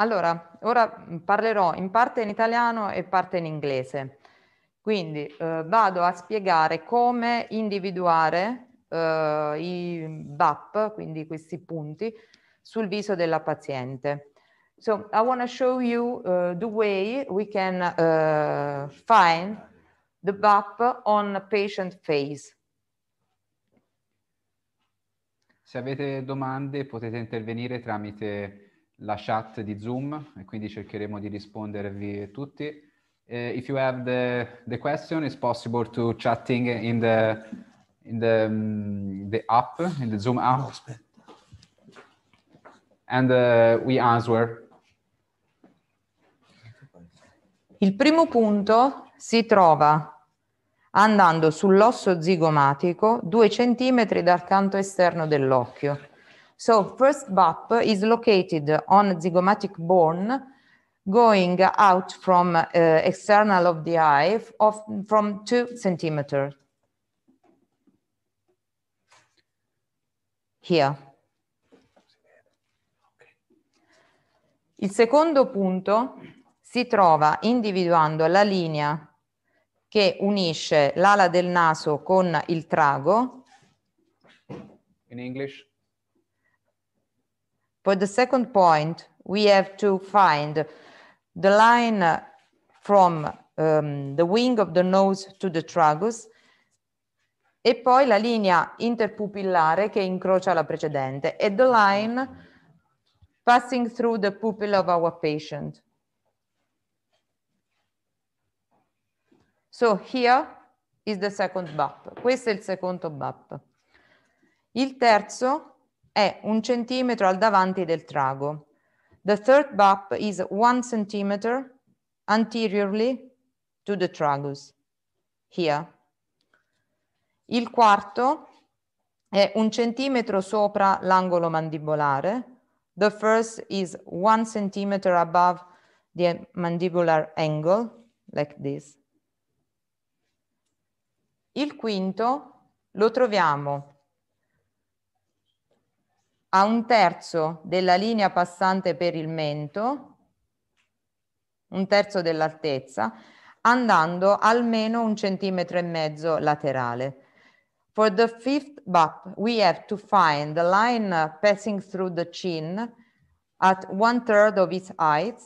Allora, ora mm, parlerò in parte in italiano e parte in inglese. Quindi eh, vado a spiegare come individuare eh, i BAP, quindi questi punti, sul viso della paziente. So I want to show you uh, the way we can uh, find the BAP on patient face. Se avete domande potete intervenire tramite la chat di Zoom e quindi cercheremo di rispondervi tutti. Uh, if you have the, the question, it's possible to chatting in the, in the, um, the app, in the Zoom app. And uh, we answer. Il primo punto si trova andando sull'osso zigomatico due centimetri dal canto esterno dell'occhio So first BAP is located on zygomatic bone going out from uh, external of the eye of, from two centimeters. Here. Il secondo punto si trova individuando la linea che unisce l'ala del naso con il trago. In English? For the second point, we have to find the line from um, the wing of the nose to the tragus e poi la linea interpupillare che incrocia la precedente e the line passing through the pupil of our patient. So here is the second BAP. Questo è il secondo BAP. Il terzo è un centimetro al davanti del trago. The third bump is one centimeter anteriorly to the tragus. Here. Il quarto è un centimetro sopra l'angolo mandibolare. The first is one centimeter above the mandibular angle, like this. Il quinto lo troviamo a un terzo della linea passante per il mento, un terzo dell'altezza, andando almeno un centimetro e mezzo laterale. For the fifth BAP, we have to find the line passing through the chin at one third of its height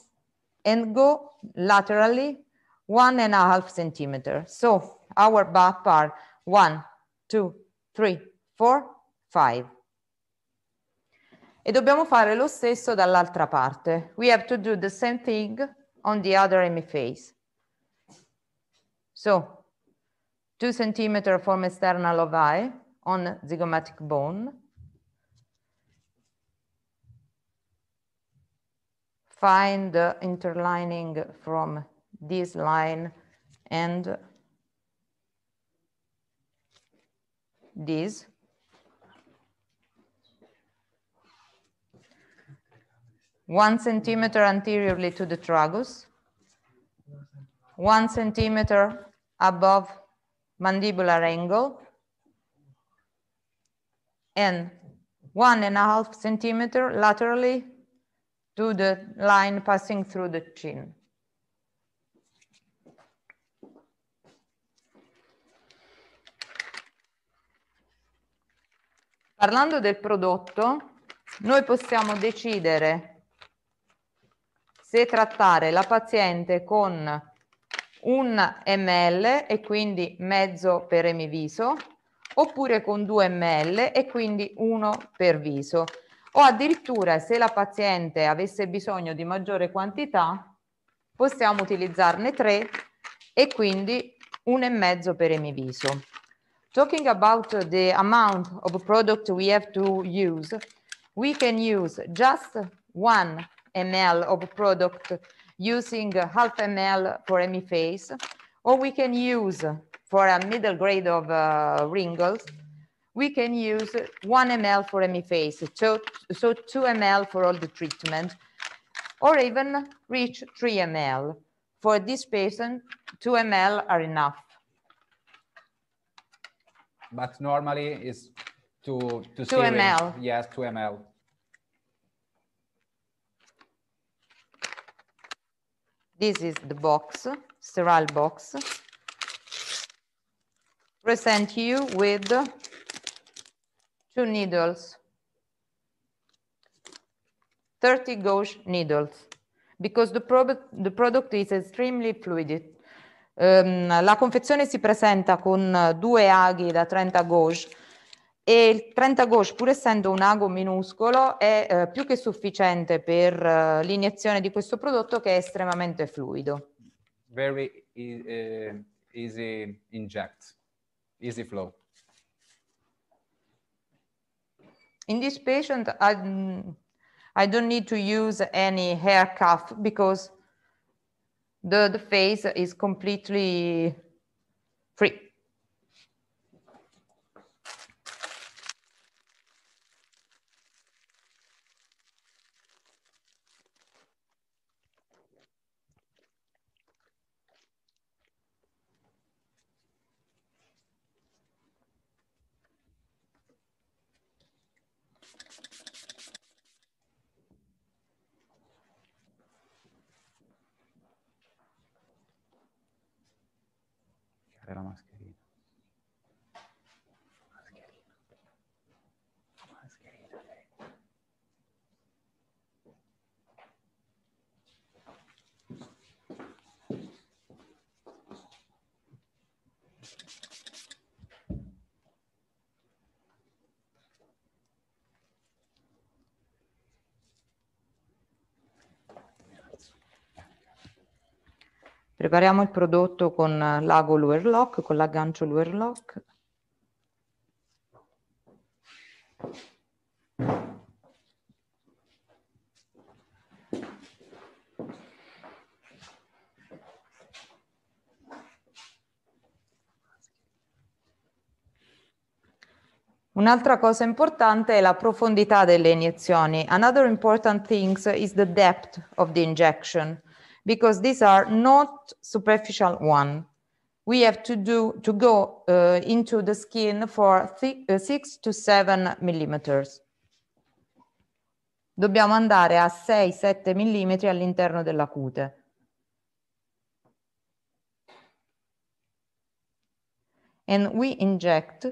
and go laterally one and a half centimeter. So our BAP are one, two, three, four, five. E dobbiamo fare lo stesso dall'altra parte. We have to do the same thing on the other hemiface. So, 2 centimeter from external of eye on zygomatic bone. Find the interlining from this line and this. one centimeter anteriorly to the tragus, one centimeter above mandibular angle, and one and a half centimeter laterally to the line passing through the chin. Parlando del prodotto, noi possiamo decidere se trattare la paziente con un ml e quindi mezzo per emiviso oppure con 2 ml e quindi 1 per viso o addirittura se la paziente avesse bisogno di maggiore quantità possiamo utilizzarne 3 e quindi e mezzo per emiviso. Talking about the amount of product we have to use, we can use just one ml of product using half ml for ME or we can use for a middle grade of uh, wrinkles, we can use 1 ml for ME so, so 2 ml for all the treatment, or even reach 3 ml. For this patient, 2 ml are enough. But normally it's to, 2 ml. Yes, 2 ml. This is the box, sterile box, present you with two needles, 30 gauge needles, because the, product, the product is extremely fluid. Um, la confezione si presenta con uh, due aghi da 30 gauge e il 30 gauche pur essendo un ago minuscolo è eh, più che sufficiente per eh, l'iniezione di questo prodotto che è estremamente fluido. Very uh, easy inject, easy flow. In this patient I, I don't need to use any hair cuff because the, the face is completely free. Prepariamo il prodotto con l'ago Luer Lock, con l'aggancio Luer Lock. Un'altra cosa importante è la profondità delle iniezioni. Another important thing is the depth of the injection. because these are not superficial one. We have to do to go uh, into the skin for uh, six to seven millimeters. Dobbiamo andare a 6-7 millimetri all'interno della cute. and we inject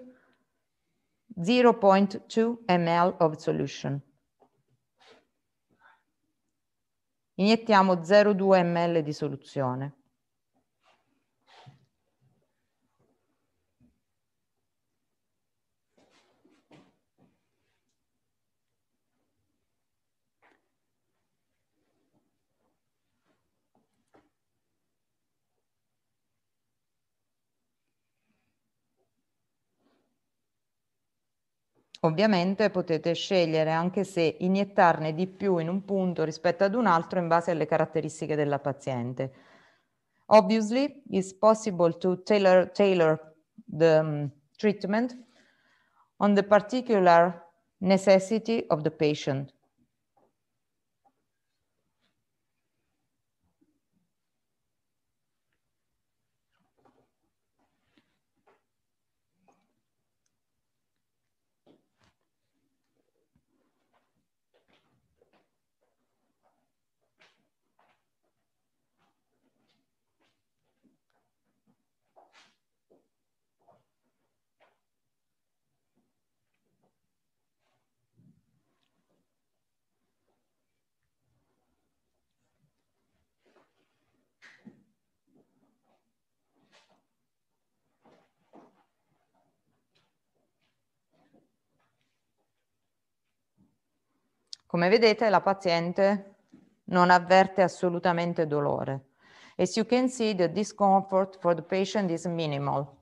0.2 ml of solution. Iniettiamo 0,2 ml di soluzione. Ovviamente potete scegliere anche se iniettarne di più in un punto rispetto ad un altro in base alle caratteristiche della paziente. Obviously, it's possible to tailor, tailor the um, treatment on the particular necessity of the patient. Come vedete, la paziente non avverte assolutamente dolore. As you can see, the discomfort for the patient is minimal.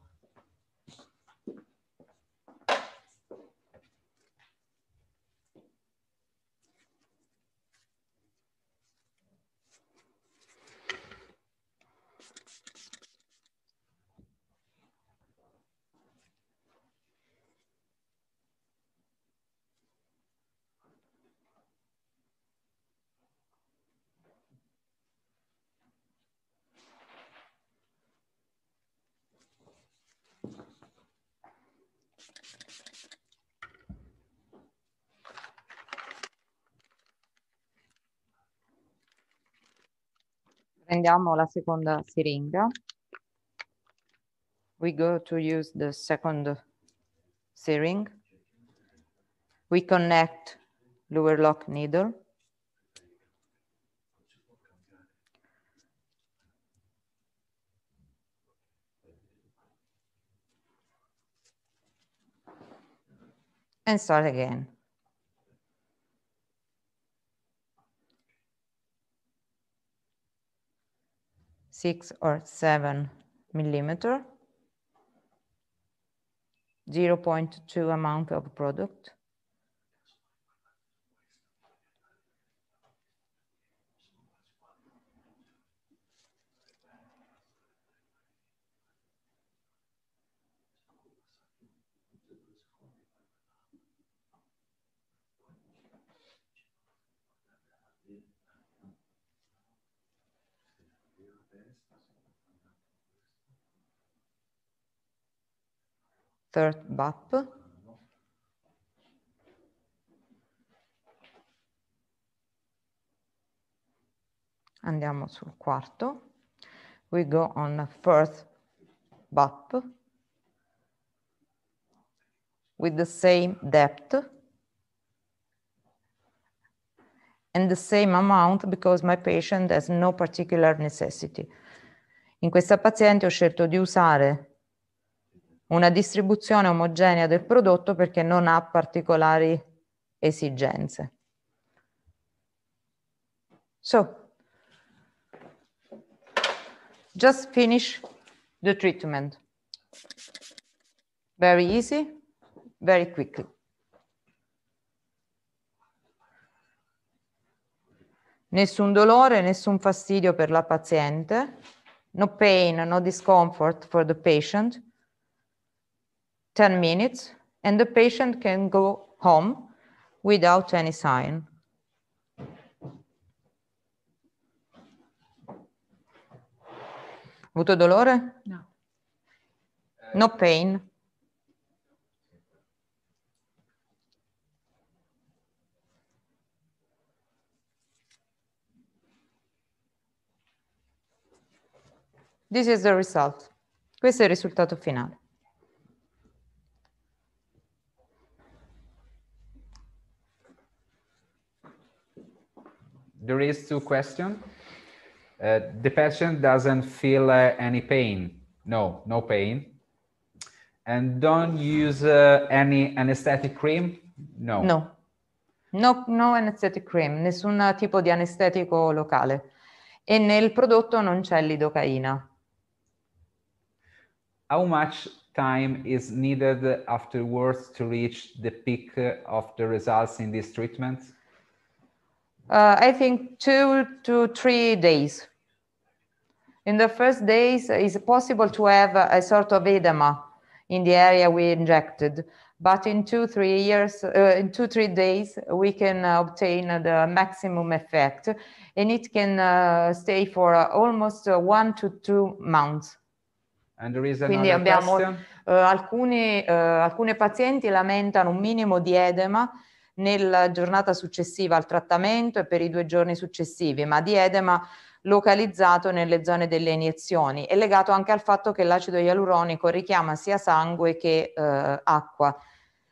Prendiamo la seconda siringa. We go to use the second syringe. We connect lower lock needle. And start again. six or seven millimeter, 0.2 amount of product. third BAP. Andiamo sul quarto. We go on first BAP with the same depth and the same amount because my patient has no particular necessity. In questa paziente ho scelto di usare una distribuzione omogenea del prodotto perché non ha particolari esigenze. So, just finish the treatment. Very easy, very quickly. Nessun dolore, nessun fastidio per la paziente. No pain, no discomfort for the patient. 10 minutes and the patient can go home without any sign. Avuto dolore? No. No pain. This is the result. Questo è il risultato finale. there is two question. Uh, the patient doesn't feel uh, any pain. No, no pain. And don't use uh, any anesthetic cream? No. No. No, no anesthetic cream, nessun tipo di anestetico locale. E nel prodotto non c'è lidocaina. How much time is needed afterwards to reach the peak of the results in this treatment? uh, I think two to three days. In the first days, uh, it's possible to have uh, a sort of edema in the area we injected, but in two, three years, uh, in two, three days, we can uh, obtain the maximum effect, and it can uh, stay for almost one to two months. Quindi abbiamo alcune, alcune pazienti lamentano un minimo di edema nella giornata successiva al trattamento e per i due giorni successivi, ma di edema localizzato nelle zone delle iniezioni e legato anche al fatto che l'acido ialuronico richiama sia sangue che eh, acqua.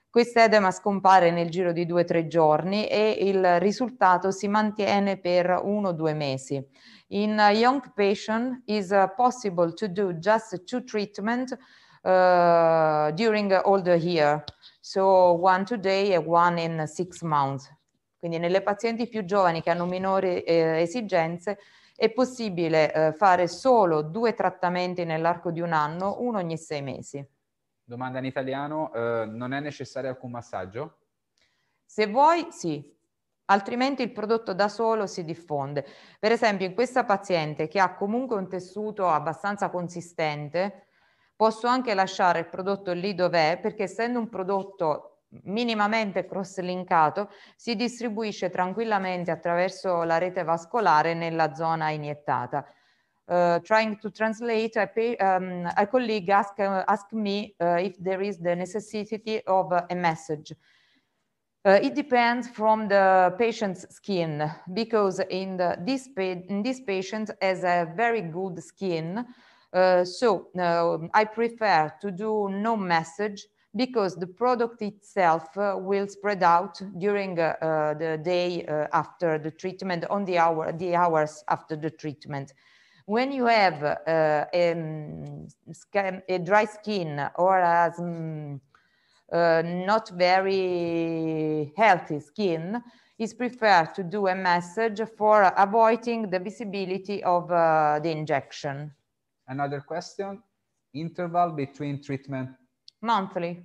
Quest'edema scompare nel giro di due o tre giorni e il risultato si mantiene per uno o due mesi. In a young patient is uh, possible to do just two treatment uh, during all the year so one today and one in six months. Quindi nelle pazienti più giovani che hanno minori eh, esigenze è possibile eh, fare solo due trattamenti nell'arco di un anno, uno ogni sei mesi. Domanda in italiano, eh, non è necessario alcun massaggio? Se vuoi, sì. Altrimenti il prodotto da solo si diffonde. Per esempio, in questa paziente che ha comunque un tessuto abbastanza consistente, Posso anche lasciare il prodotto lì dov'è perché essendo un prodotto minimamente cross-linkato, si distribuisce tranquillamente attraverso la rete vascolare nella zona iniettata. Uh, trying to translate, I pay, um, a colleague asked uh, ask me uh, if there is the necessity of a message. Eh, it depends from the patient's skin because in the, this, in this patient has a very good skin Uh, so um, I prefer to do no message because the product itself uh, will spread out during uh, the day after the treatment on the hour the hours after the treatment when you have uh, a, um, a, dry skin or a, um, uh, not very healthy skin, is preferred to do a massage for avoiding the visibility of uh, the injection. Another question, interval between treatment? Monthly.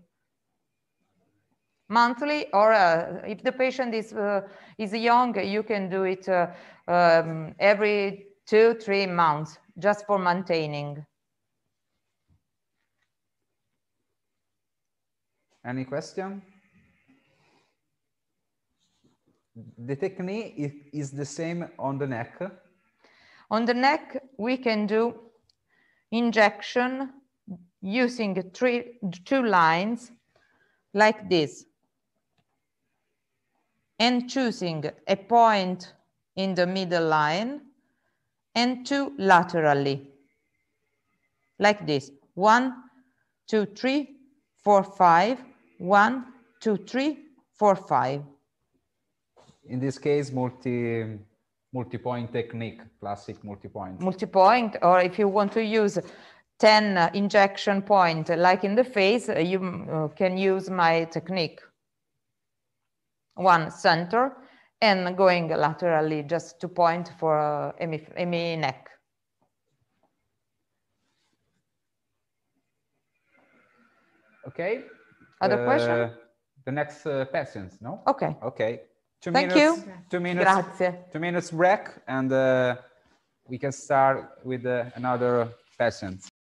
Monthly, or uh, if the patient is, uh, is young, you can do it uh, um, every two, three months, just for maintaining. Any question? The technique is the same on the neck. On the neck, we can do injection using three, two lines like this and choosing a point in the middle line and two laterally like this one two three four five one two three four five in this case multi multi-point technique, classic multi-point. Multi-point, or if you want to use 10 injection point, like in the face, uh, you uh, can use my technique. One center and going laterally just to point for uh, emi, neck. Okay. Other uh, question? The next uh, patients, no? Okay. Okay two Thank minutes, you. Two minutes. Grazie. Two minutes break, and uh, we can start with uh, another patient.